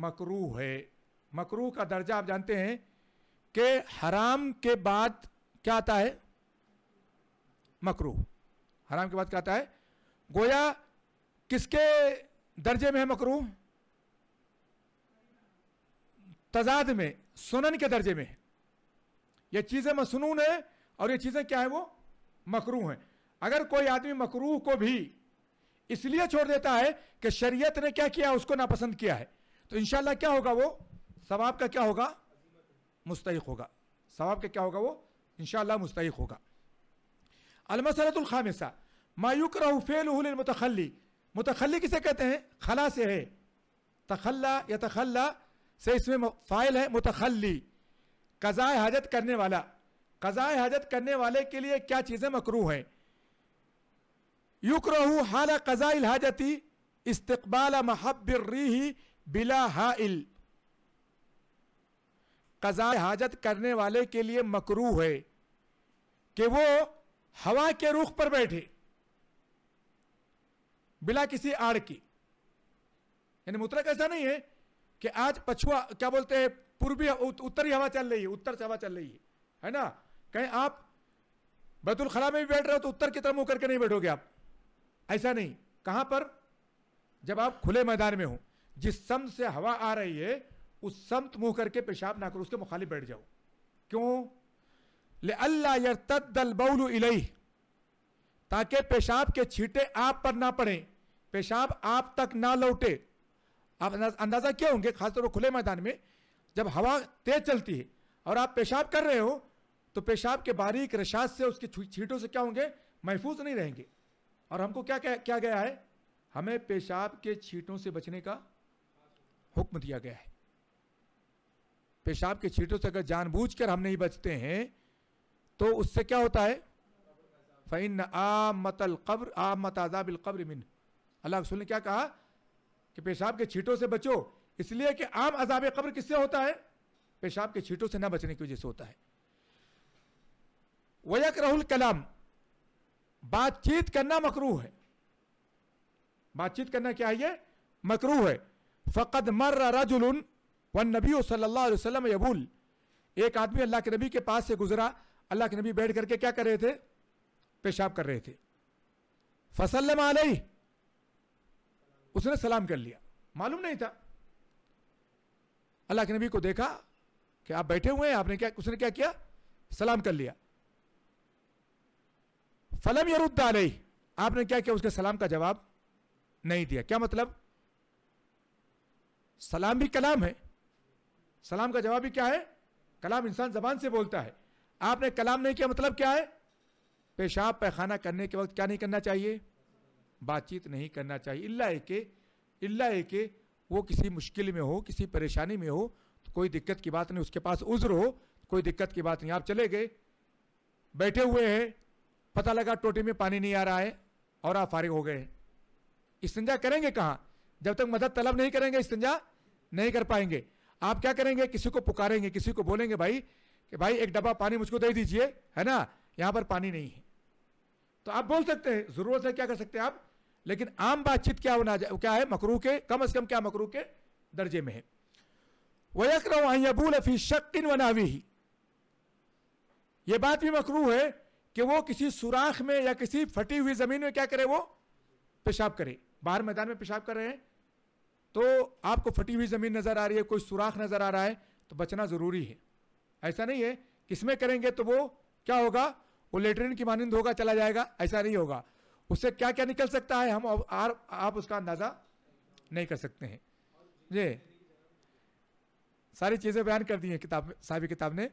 मकरू है मकरू का दर्जा आप जानते हैं कि हराम के बाद क्या आता है मकरू हराम के बाद क्या आता है गोया किसके दर्जे में है मकरू तजाद में सुनन के दर्जे में ये चीजें मसनून है और ये चीजें क्या है वो मकरू हैं अगर कोई आदमी मकरू को भी इसलिए छोड़ देता है कि शरीयत ने क्या किया उसको नापसंद किया है तो इनशाला क्या होगा वो सवाब का क्या होगा मुस्तक होगा सवाब का क्या होगा वो इन मुस्तक होगा अलमसरतुलखामिसा मायुक रहूफ़ेलमतखली मुतखली किसे कहते हैं खला से है तखल्ला या तखल्ला से इसमें फ़ाइल है मुतखली कज़ाय हाजत करने वाला कज़ाय हाजत करने वाले के लिए क्या चीज़ें मकरू हैं युक रहू हाल कज़ाई हाजती इस्तबाल महब्र रीही बिला हाइल कजा हाजत करने वाले के लिए मकरू है कि वो हवा के रुख पर बैठे बिला किसी आड़ की यानी मुतरक ऐसा नहीं है कि आज पछुआ क्या बोलते हैं पूर्वी उत्तरी हवा चल रही है उत्तर से हवा चल रही है है ना कहीं आप बैतुल खला में भी बैठ रहे हो तो उत्तर की तरफ मुकर करके नहीं बैठोगे आप ऐसा नहीं कहां पर जब आप खुले मैदान में हो जिस सम से हवा आ रही है उस समत मुंह करके पेशाब ना करो उसके मुखालिफ बैठ जाओ क्यों ले अल्लाह यरतल बउल इलई ताकि पेशाब के छींटे आप पर ना पड़े पेशाब आप तक ना लौटे आप अंदाज़ा क्या होंगे खासतौर पर खुले मैदान में जब हवा तेज चलती है और आप पेशाब कर रहे हो तो पेशाब के बारीक रशात से उसके छींटों से क्या होंगे महफूज नहीं रहेंगे और हमको क्या क्या, क्या गया है हमें पेशाब के छींटों से बचने का हुक्म दिया गया है पेशाब के छींटों से अगर जानबूझकर हम नहीं बचते हैं तो उससे क्या होता है फ़ैन मतल कब्र आम आजाबिल कब्र मिन अल्लाह रसूल ने क्या कहा कि पेशाब के छींटों से बचो इसलिए कि आम अजाब कब्र किससे होता है पेशाब के छींटों से ना बचने की वजह से होता है वयक राहुल कलाम बातचीत करना मकरू है बातचीत करना क्या है ये मकरू है फ़कद मर रजुल वन नबी सल्ला वसम यबूल एक आदमी अल्लाह के नबी के पास से गुजरा अल्लाह के नबी बैठ करके क्या कर रहे थे पेशाब कर रहे थे फसलम आलही उसने सलाम कर लिया मालूम नहीं था अल्लाह के नबी को देखा कि आप बैठे हुए हैं आपने क्या उसने क्या किया सलाम कर लिया फलम यरुद्द आलही आपने क्या किया उसके सलाम का जवाब नहीं दिया क्या मतलब सलाम भी कलाम है सलाम का जवाब भी क्या है कलाम इंसान जबान से बोलता है आपने कलाम नहीं किया मतलब क्या है पेशाब पैखाना करने के वक्त क्या नहीं करना चाहिए बातचीत नहीं करना चाहिए इल्ला के इल्ला के वो किसी मुश्किल में हो किसी परेशानी में हो तो कोई दिक्कत की बात नहीं उसके पास उज्र हो तो कोई दिक्कत की बात नहीं आप चले गए बैठे हुए हैं पता लगा टोटी में पानी नहीं आ रहा है और आप फारिग हो गए हैं इस्तंजा करेंगे कहाँ जब तक मदद तलब नहीं करेंगे इस्तंजा नहीं कर पाएंगे आप क्या करेंगे किसी को पुकारेंगे किसी को बोलेंगे भाई कि भाई एक डब्बा पानी मुझको दे दीजिए है ना यहाँ पर पानी नहीं है तो आप बोल सकते हैं ज़रूरत है क्या कर सकते हैं आप लेकिन आम बातचीत क्या होना क्या है मकरू के कम अज़ कम क्या मकरू के दर्जे में है वयकरबूल फ़ी शक्न वनावी ही ये बात भी मकरू है कि वो किसी सुराख में या किसी फटी हुई ज़मीन में क्या करे वो पेशाब करे बाहर मैदान में पेशाब कर रहे हैं तो आपको फटी हुई ज़मीन नज़र आ रही है कोई सुराख नज़र आ रहा है तो बचना ज़रूरी है ऐसा नहीं है किसमें करेंगे तो वो क्या होगा वो लेटरिन की मानंद होगा चला जाएगा ऐसा नहीं होगा उससे क्या क्या निकल सकता है हम आर, आप उसका अंदाज़ा नहीं कर सकते हैं जी सारी चीज़ें बयान कर दी हैं किताब में साहिब किताब ने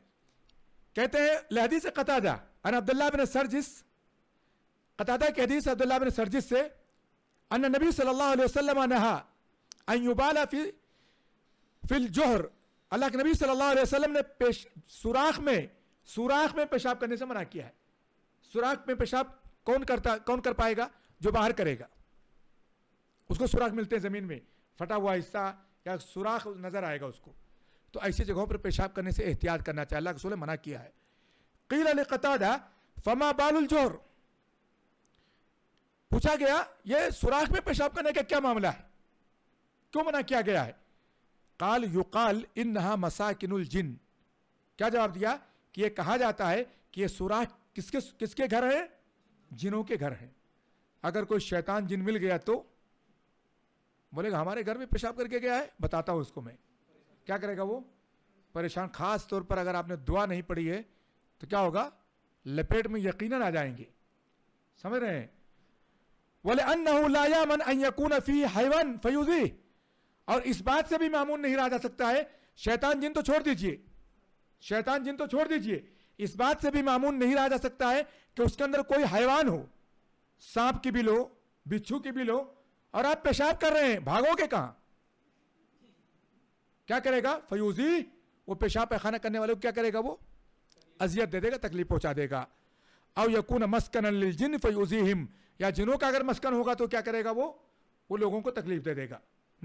कहते हैं लहदी से कतादा अन अब्दुल्ला बिन सरजिस कतादा के हदीस अब्दुल्ला बिन सरजिस से अन नबी सल्लल्लाहु अलैहि वसल्लम नहा अन युबाला फिर फिल जोहर अल्लाह के नबी सल्लल्लाहु अलैहि वसल्लम ने पेश सुराख में सुराख में पेशाब करने से मना किया है सुराख में पेशाब कौन करता कौन कर पाएगा जो बाहर करेगा उसको सुराख मिलते हैं ज़मीन में फटा हुआ हिस्सा या सुराख नज़र आएगा उसको तो ऐसी जगहों पर पेशाब करने से एहतियात करना चाहिए अल्लाह रसूल ने मना किया है कील अल कतादा फमा बालुल जोहर पूछा गया ये सुराख में पेशाब करने का क्या मामला है क्यों मना किया गया है काल युकाल इन मसाकिनुल जिन क्या जवाब दिया कि ये कहा जाता है कि ये सुराख किसके किसके घर है जिनों के घर है अगर कोई शैतान जिन मिल गया तो बोलेगा हमारे घर में पेशाब करके गया है बताता हूँ उसको मैं क्या करेगा वो परेशान खास तौर पर अगर आपने दुआ नहीं पढ़ी है तो क्या होगा लपेट में यकीन आ जाएंगे समझ रहे हैं बोले अन्न लाया मन अकून फी हैवन फयूजी और इस बात से भी मामून नहीं रहा जा सकता है शैतान जिन तो छोड़ दीजिए शैतान जिन तो छोड़ दीजिए इस बात से भी मामून नहीं रहा जा सकता है कि उसके अंदर कोई हैवान हो सांप की बिल हो बिच्छू की बिल हो और आप पेशाब कर रहे हैं भागोगे कहा क्या करेगा फयूजी वो पेशाब पैखाना करने वाले को क्या करेगा वो अजियत दे देगा तकलीफ पहुंचा देगा अब यकून मस्कन जिन फयूजी हिम या जिनों का अगर मस्कन होगा तो क्या करेगा वो वो लोगों को तकलीफ दे देगा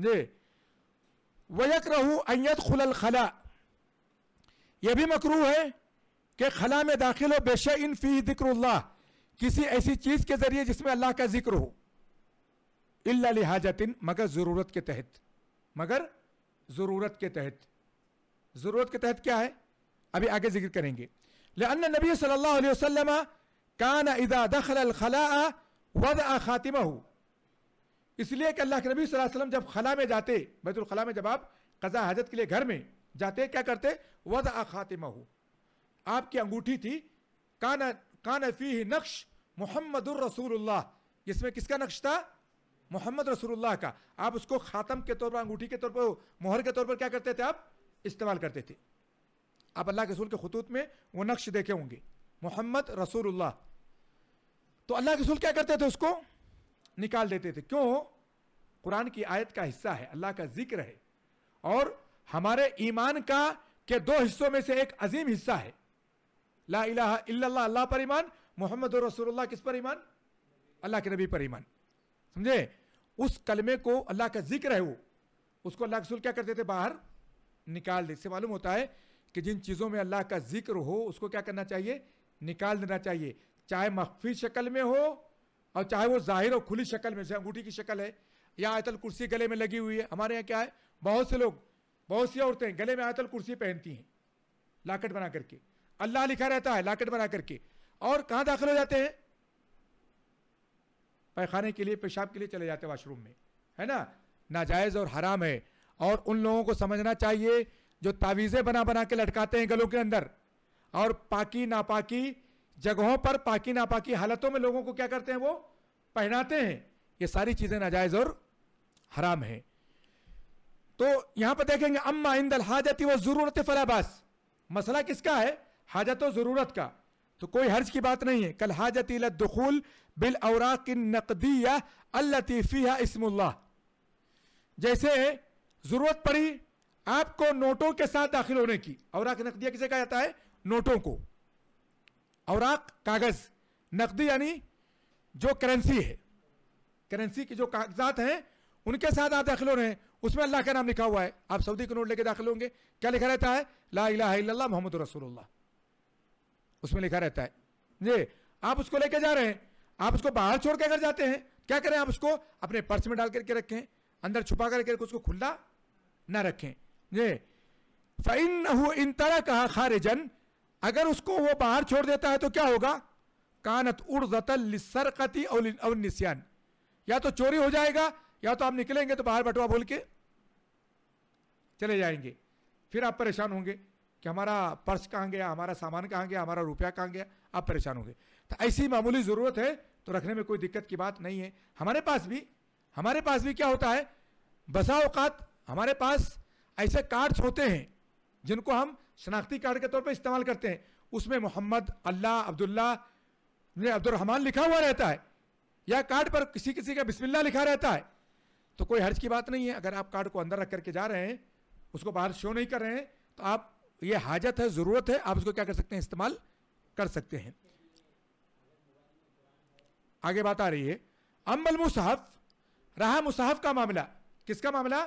जी वयक रहू अयत खुलल खला यह भी मकरू है कि खला में दाखिल हो बेश इन फ़ी ज़िक्र किसी ऐसी चीज़ के ज़रिए जिसमें अल्लाह का जिक्र हो इल्ला लिहाजतिन मगर ज़रूरत के तहत मगर ज़रूरत के तहत ज़रूरत के तहत क्या है अभी आगे जिक्र करेंगे लेन नबी सल्लल्लाहु अलैहि वसल्लम कान इदा दखल अल खला वद खातिमा हूँ इसलिए कि अल्लाह के नबी वसल्लम जब खला में जाते बैतुलखला में जब आप कज़ा हाजत के लिए घर में जाते क्या करते वद खातिमा हो आपकी अंगूठी थी कान कान फी नक्श मोहम्मद रसूलुल्लाह जिसमें किसका नक्श था मोहम्मद रसूलुल्लाह का आप उसको ख़ातम के तौर पर अंगूठी के तौर पर मोहर के तौर पर क्या करते थे आप इस्तेमाल करते थे आप अल्लाह के रसूल के खतूत में वो नक्श देखे होंगे मोहम्मद रसूलुल्लाह तो अल्लाह के रसूल क्या करते थे उसको निकाल देते थे क्यों कुरान की आयत का हिस्सा है अल्लाह का जिक्र है और हमारे ईमान का के दो हिस्सों में से एक अजीम हिस्सा है ला इलाहा इल्लल्लाह अल्लाह पर ईमान मोहम्मद रसूलुल्लाह किस पर ईमान अल्लाह के नबी पर ईमान समझे उस कलमे को अल्लाह का जिक्र है वो उसको अल्लाह के रसूल क्या करते थे बाहर निकाल देते मालूम होता है कि जिन चीज़ों में अल्लाह का जिक्र हो उसको क्या करना चाहिए निकाल देना चाहिए चाहे मख्फी शक्ल में हो और चाहे वो जाहिर हो खुली शक्ल में से अंगूठी की शक्ल है या आयतल कुर्सी गले में लगी हुई है हमारे यहाँ क्या है बहुत से लोग बहुत सी औरतें गले में आयतल कुर्सी पहनती हैं लाकेट बना करके अल्लाह लिखा रहता है लाकेट बना करके और कहाँ दाखिल हो जाते हैं पैखाने के लिए पेशाब के लिए चले जाते वाशरूम में है ना नाजायज़ और हराम है और उन लोगों को समझना चाहिए जो तावीज़ें बना बना के लटकाते हैं गलों के अंदर और पाकी नापाकी जगहों पर पाकि नापाकी हालतों में लोगों को क्या करते हैं वो पहनाते हैं ये सारी चीजें नाजायज और हराम है तो यहां पर देखेंगे अम्मा इंदल हाजत वो जरूरत फलाबास मसला किसका है हाजत व जरूरत का तो कोई हर्ज की बात नहीं है कल हाजत दखूल बिल औराक नकदिया अल्लतीफ़िया इसमुल्ला जैसे ज़रूरत पड़ी आपको नोटों के साथ दाखिल होने की औराक नकदिया किसे कहा जाता है नोटों को औराक कागज नकदी यानी जो करेंसी है करेंसी की जो कागजात हैं उनके साथ आप दाखिल हो रहे हैं उसमें अल्लाह का नाम लिखा हुआ है आप सऊदी के नोट लेके दाखिल होंगे क्या लिखा रहता है ला इला मोहम्मद रसूलुल्लाह उसमें लिखा रहता है जी आप उसको लेके जा रहे हैं आप उसको बाहर छोड़ के अगर जाते हैं क्या करें आप उसको अपने पर्स में डाल करके रखें अंदर छुपा करके उसको खुला ना रखें जी फिन इन तरह कहा खारिजन अगर उसको वो बाहर छोड़ देता है तो क्या होगा कानत उर्जतल और निस्यान या तो चोरी हो जाएगा या तो आप निकलेंगे तो बाहर बटवा बोल के चले जाएंगे फिर आप परेशान होंगे कि हमारा पर्स कहाँ गया हमारा सामान कहाँ गया हमारा रुपया कहाँ गया आप परेशान होंगे तो ऐसी मामूली ज़रूरत है तो रखने में कोई दिक्कत की बात नहीं है हमारे पास भी हमारे पास भी क्या होता है बसा औकात हमारे पास ऐसे कार्ड्स होते हैं जिनको हम शनाख्ती कार्ड के तौर पर इस्तेमाल करते हैं उसमें मोहम्मद अल्लाह अब्दुल्ला अब्दुलरहमान लिखा हुआ रहता है या कार्ड पर किसी किसी का बिस्मिल्ला लिखा रहता है तो कोई हर्ज की बात नहीं है अगर आप कार्ड को अंदर रख करके जा रहे हैं उसको बाहर शो नहीं कर रहे हैं तो आप ये हाजत है ज़रूरत है आप उसको क्या कर सकते हैं इस्तेमाल कर सकते हैं आगे बात आ रही है अम्बल मुसाहफ रहा मुसाहफ का मामला किसका मामला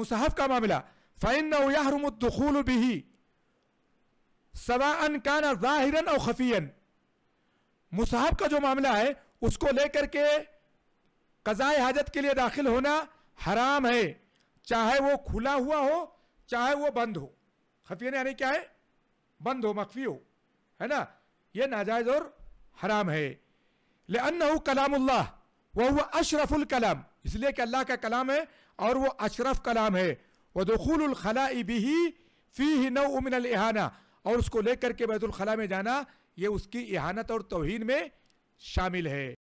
मुसाहफ का मामला फ़ैन नयाहरमदखूल सवान काना जाहिरन और खफियन मुसाहब का जो मामला है उसको लेकर के कजाए हाजत के लिए दाखिल होना हराम है चाहे वो खुला हुआ हो चाहे वो बंद हो खफियन यानी क्या है बंद हो मखफी हो है ना ये नाजायज और हराम है लेन कलामुल्लाह वह हुआ अशरफुल कलाम इसलिए कि अल्लाह का कलाम है और वो अशरफ कलाम है वह दखुल खला भी फ़ी ही नऊ उमिन एहाना और उसको लेकर के बैतुलखला में जाना ये उसकी इहानत और तोहन में शामिल है